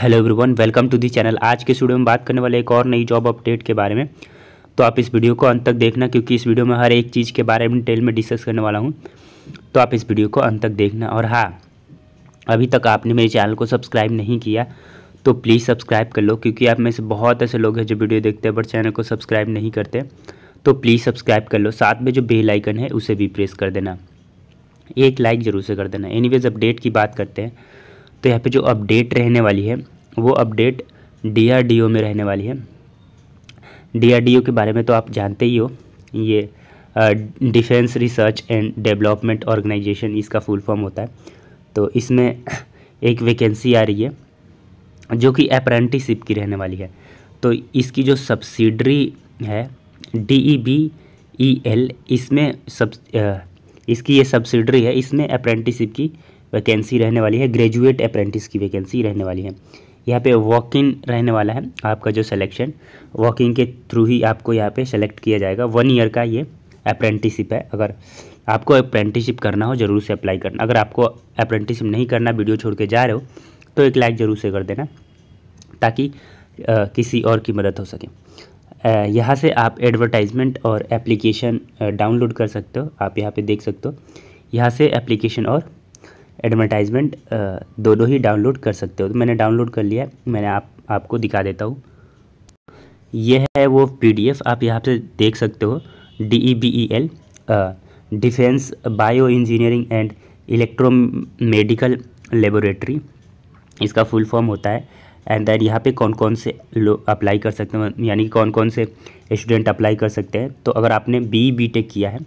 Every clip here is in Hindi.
hello everyone welcome to the channel आज के स्टूडियो में बात करने वाले एक और नई जॉब अपडेट के बारे में तो आप इस वीडियो को अंत तक देखना क्योंकि इस वीडियो में हर एक चीज़ के बारे में डिटेल में डिस्कस करने वाला हूँ तो आप इस वीडियो को अंत तक देखना और हाँ अभी तक आपने मेरे चैनल को सब्सक्राइब नहीं किया तो प्लीज़ सब्सक्राइब कर लो क्योंकि आप में से बहुत ऐसे लोग हैं जो वीडियो देखते हैं बट चैनल को सब्सक्राइब नहीं करते तो प्लीज़ सब्सक्राइब कर लो साथ में जो बेल आइकन है उसे भी प्रेस कर देना एक लाइक ज़रूर से कर देना एनी अपडेट की बात करते हैं तो यहाँ पे जो अपडेट रहने वाली है वो अपडेट डीआरडीओ में रहने वाली है डीआरडीओ के बारे में तो आप जानते ही हो ये defence research and development organisation इसका फुल फॉर्म होता है तो इसमें एक वैकेंसी आ रही है जो कि अप्रेंटिसिप की रहने वाली है तो इसकी जो सब्सिडरी है D E B E L इसमें सब इसकी ये सब्सिडरी है इसमें अप्रेंटिसिप की वैकेंसी रहने वाली है ग्रेजुएट अप्रेंटिस की वैकेंसी रहने वाली है यहाँ पे वॉक इन रहने वाला है आपका जो सिलेक्शन वॉकिंग के थ्रू ही आपको यहाँ पे सेलेक्ट किया जाएगा वन ईयर का ये अप्रेंटिसिप है अगर आपको अप्रेंटिसिप करना हो जरूर से अप्लाई करना अगर आपको अप्रेंटिसिप नहीं करना वीडियो छोड़ के जा रहे हो तो एक लाइक ज़रूर से कर देना ताकि आ, किसी और की मदद हो सके यहाँ से आप एडवर्टाइजमेंट और एप्लीकेशन डाउनलोड कर सकते हो आप यहाँ पर देख सकते हो यहाँ से एप्लीकेशन और एडवर्टाइजमेंट दोनों ही डाउनलोड कर सकते हो तो मैंने डाउनलोड कर लिया मैंने आप आपको दिखा देता हूँ यह है वो पीडीएफ आप यहाँ से देख सकते हो D E B E L defence bio engineering and electro medical laboratory इसका फुल फॉर्म होता है एंड देन यहाँ पे कौन कौन से लोग अप्लाई कर सकते हैं यानी कि कौन कौन से स्टूडेंट अप्लाई कर सकते हैं तो अगर आपने बी बी टेक किया है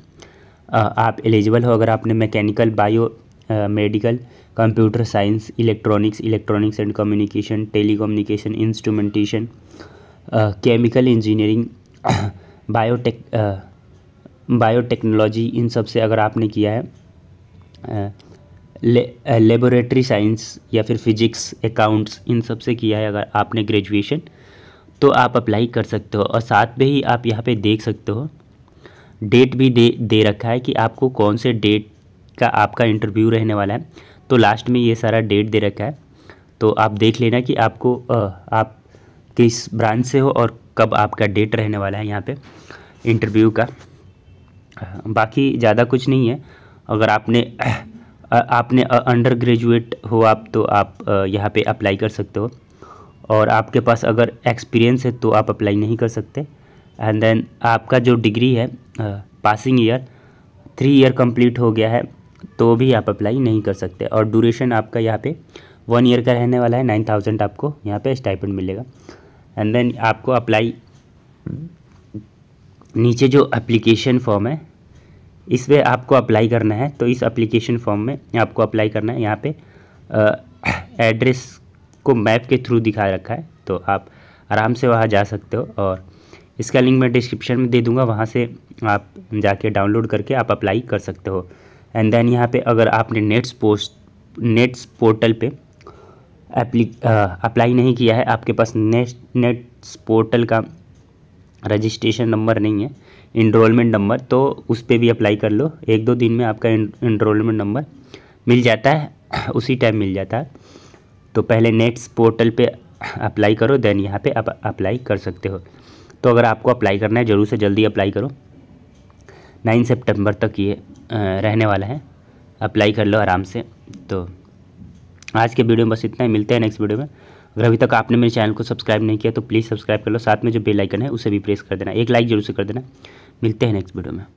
आप एलिजिबल हो अगर आपने mechanical bio medical computer science electronics electronics and communication telecommunication instrumentation chemical engineering biotech biotechnology इन सब से अगर आपने किया है लेबोरेटरी साइंस या फिर फिजिक्स अकाउंट्स इन सब से किया है अगर आपने ग्रेजुएशन तो आप अप्लाई कर सकते हो और साथ में ही आप यहाँ पे देख सकते हो डेट भी दे दे रखा है कि आपको कौन से डेट का आपका इंटरव्यू रहने वाला है तो लास्ट में ये सारा डेट दे रखा है तो आप देख लेना कि आपको आप किस ब्रांच से हो और कब आपका डेट रहने वाला है यहाँ पे इंटरव्यू का बाकी ज़्यादा कुछ नहीं है अगर आपने आपने अंडर ग्रेजुएट हो आप तो आप यहाँ पे अप्लाई कर सकते हो और आपके पास अगर एक्सपीरियंस है तो आप अप्लाई नहीं कर सकते एंड देन आपका जो डिग्री है passing year three year complete हो गया है तो भी आप अप्लाई नहीं कर सकते और ड्यूरेशन आपका यहाँ पे वन ईयर का रहने वाला है नाइन थाउजेंड आपको यहाँ पे स्टाइपेंड मिलेगा एंड देन आपको अप्लाई नीचे जो एप्लीकेशन फॉर्म है इस पर आपको अप्लाई करना है तो इस एप्लीकेशन फॉर्म में आपको अप्लाई करना है यहाँ पे एड्रेस को मैप के थ्रू दिखा रखा है तो आप आराम से वहाँ जा सकते हो और इसका लिंक मैं डिस्क्रिप्शन में दे दूँगा वहाँ से आप जाके डाउनलोड करके आप अप्लाई कर सकते हो एंड देन यहाँ पे अगर आपने नेट्स पोस्ट नेट्स पोर्टल पे अप्लाई uh, नहीं किया है आपके पास नेट नेट्स पोर्टल का रजिस्ट्रेशन नंबर नहीं है इनरोलमेंट नंबर तो उस पर भी अप्लाई कर लो एक दो दिन में आपका इनरोलमेंट नंबर मिल जाता है उसी टाइम मिल जाता है तो पहले नेट्स पोर्टल पे अप्लाई करो देन यहाँ पे आप अप्लाई कर सकते हो तो अगर आपको अप्लाई करना है ज़रूर से जल्दी अप्लाई करो नाइन सितंबर तक ये रहने वाला है अप्लाई कर लो आराम से तो आज के वीडियो में बस इतना ही मिलते हैं नेक्स्ट वीडियो में अगर अभी तक आपने मेरे चैनल को सब्सक्राइब नहीं किया तो प्लीज़ सब्सक्राइब कर लो साथ में जो बेल आइकन है उसे भी प्रेस कर देना एक लाइक जरूर से कर देना मिलते हैं नेक्स्ट वीडियो में